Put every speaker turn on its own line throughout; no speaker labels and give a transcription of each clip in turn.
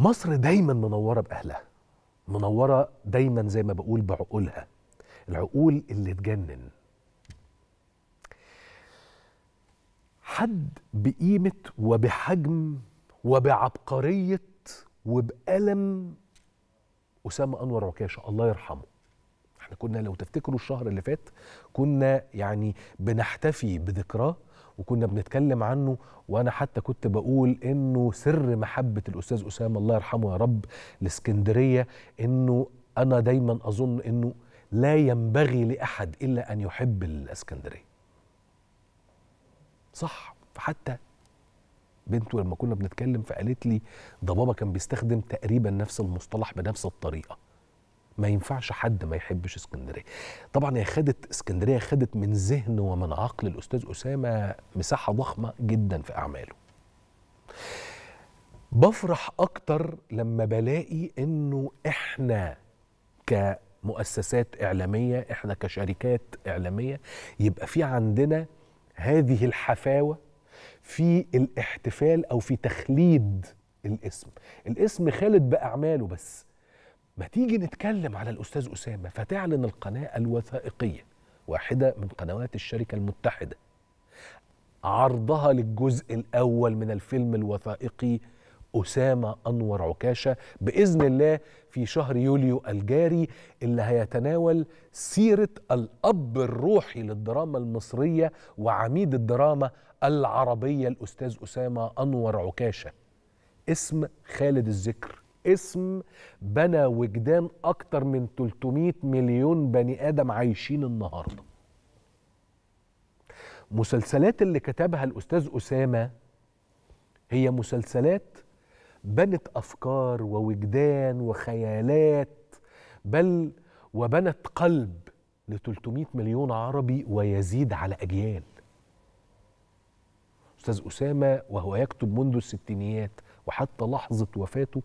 مصر دايما منوره باهلها منوره دايما زي ما بقول بعقولها العقول اللي تجنن حد بقيمه وبحجم وبعبقريه وبألم أسامة أنور عكاشة الله يرحمه احنا كنا لو تفتكروا الشهر اللي فات كنا يعني بنحتفي بذكراه وكنا بنتكلم عنه وانا حتى كنت بقول انه سر محبه الاستاذ اسامه الله يرحمه يا رب لاسكندريه انه انا دايما اظن انه لا ينبغي لاحد الا ان يحب الاسكندريه صح فحتى بنته لما كنا بنتكلم فقالت لي ده بابا كان بيستخدم تقريبا نفس المصطلح بنفس الطريقه ما ينفعش حد ما يحبش اسكندريه طبعا هي خدت اسكندريه خدت من ذهن ومن عقل الاستاذ اسامه مساحه ضخمه جدا في اعماله بفرح اكتر لما بلاقي انه احنا كمؤسسات اعلاميه احنا كشركات اعلاميه يبقى في عندنا هذه الحفاوه في الاحتفال او في تخليد الاسم الاسم خالد باعماله بس ما تيجي نتكلم على الأستاذ أسامة فتعلن القناة الوثائقية واحدة من قنوات الشركة المتحدة عرضها للجزء الأول من الفيلم الوثائقي أسامة أنور عكاشة بإذن الله في شهر يوليو الجاري اللي هيتناول سيرة الأب الروحي للدراما المصرية وعميد الدراما العربية الأستاذ أسامة أنور عكاشة اسم خالد الذكر اسم بنى وجدان أكتر من 300 مليون بني آدم عايشين النهاردة مسلسلات اللي كتبها الأستاذ أسامة هي مسلسلات بنت أفكار ووجدان وخيالات بل وبنت قلب ل 300 مليون عربي ويزيد على أجيال أستاذ أسامة وهو يكتب منذ الستينيات وحتى لحظة وفاته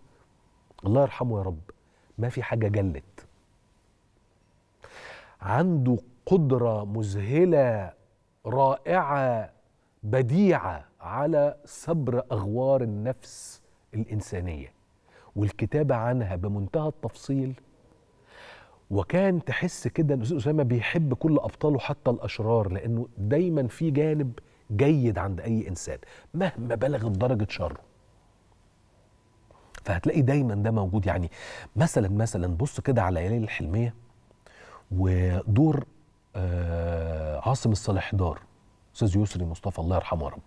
الله يرحمه يا رب ما في حاجة جلت عنده قدرة مذهلة رائعة بديعة على صبر أغوار النفس الإنسانية والكتابة عنها بمنتهى التفصيل وكان تحس كده ان الاستاذ اسامه بيحب كل ابطاله حتى الاشرار لانه دايما في جانب جيد عند اي انسان مهما بلغت درجه شره فهتلاقي دايما ده موجود يعني مثلا مثلا بص كده على ليالي الحلميه ودور آه عاصم الصالح دار استاذ يسري مصطفى الله يرحمه يا رب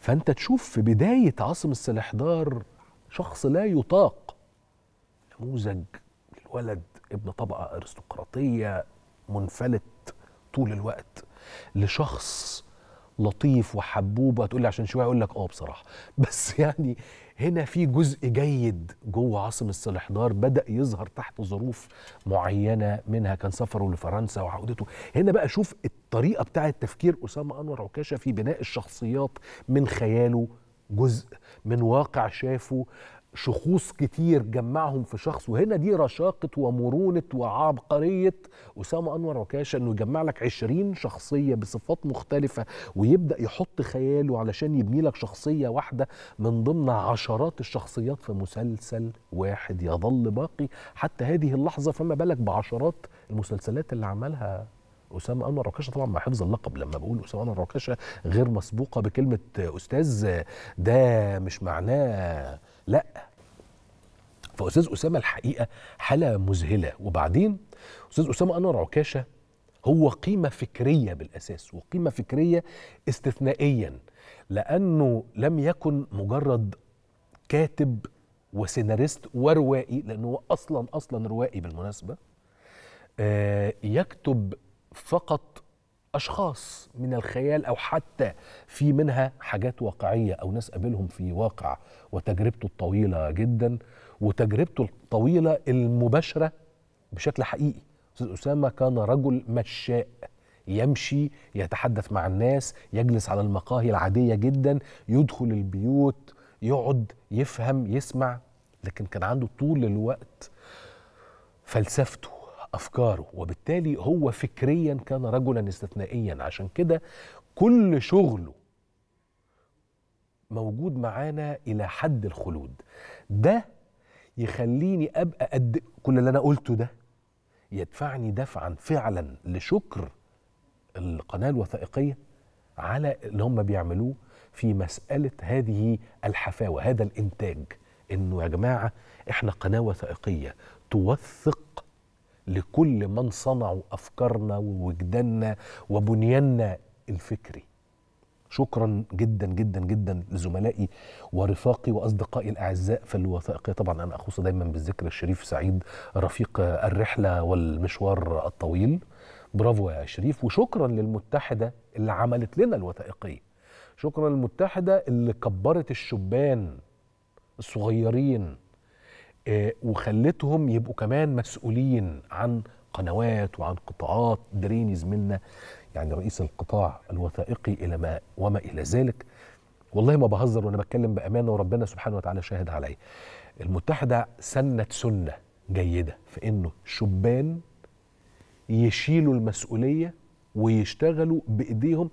فانت تشوف في بدايه عاصم الصالح دار شخص لا يطاق نموذج الولد ابن طبقه ارستقراطيه منفلت طول الوقت لشخص لطيف وحبوب هتقول لي عشان شويه اقول لك اه بصراحه بس يعني هنا في جزء جيد جوه عاصم السلحدار بدا يظهر تحت ظروف معينه منها كان سفره لفرنسا وعودته هنا بقى شوف الطريقه بتاعه تفكير اسامه انور عكاشه في بناء الشخصيات من خياله جزء من واقع شافه شخوص كتير جمعهم في شخص وهنا دي رشاقة ومرونة وعبقرية أسامة أنور عكاشة أنه يجمع لك عشرين شخصية بصفات مختلفة ويبدأ يحط خياله علشان يبني لك شخصية واحدة من ضمن عشرات الشخصيات في مسلسل واحد يظل باقي حتى هذه اللحظة فما بالك بعشرات المسلسلات اللي عملها اسامه انور عكاشه طبعا مع حفظ اللقب لما بقول اسامه انور عكاشه غير مسبوقه بكلمه استاذ ده مش معناه لا فاستاذ اسامه الحقيقه حاله مذهله وبعدين استاذ اسامه انور عكاشه هو قيمه فكريه بالاساس وقيمه فكريه استثنائيا لانه لم يكن مجرد كاتب وسيناريست وروائي لانه هو اصلا اصلا روائي بالمناسبه آه، يكتب فقط اشخاص من الخيال او حتى في منها حاجات واقعيه او ناس قابلهم في واقع وتجربته الطويله جدا وتجربته الطويله المباشره بشكل حقيقي استاذ اسامه كان رجل مشاء يمشي يتحدث مع الناس يجلس على المقاهي العاديه جدا يدخل البيوت يقعد يفهم يسمع لكن كان عنده طول الوقت فلسفته افكاره وبالتالي هو فكريا كان رجلا استثنائيا عشان كده كل شغله موجود معانا الى حد الخلود ده يخليني ابقى قد كل اللي انا قلته ده يدفعني دفعا فعلا لشكر القناه الوثائقيه على اللي هم بيعملوه في مساله هذه الحفاوه هذا الانتاج انه يا جماعه احنا قناه وثائقيه توثق لكل من صنعوا افكارنا ووجداننا وبنياننا الفكري شكرا جدا جدا جدا لزملائي ورفاقي واصدقائي الاعزاء في الوثائقيه طبعا انا اخص دايما بالذكر الشريف سعيد رفيق الرحله والمشوار الطويل برافو يا شريف وشكرا للمتحده اللي عملت لنا الوثائقيه شكرا للمتحده اللي كبرت الشبان الصغيرين آه، وخلتهم يبقوا كمان مسؤولين عن قنوات وعن قطاعات درينيز منا يعني رئيس القطاع الوثائقي الى ما وما الى ذلك والله ما بهزر وانا بتكلم بامانه وربنا سبحانه وتعالى شاهد علي المتحده سنت سنه جيده في انه شبان يشيلوا المسؤوليه ويشتغلوا بايديهم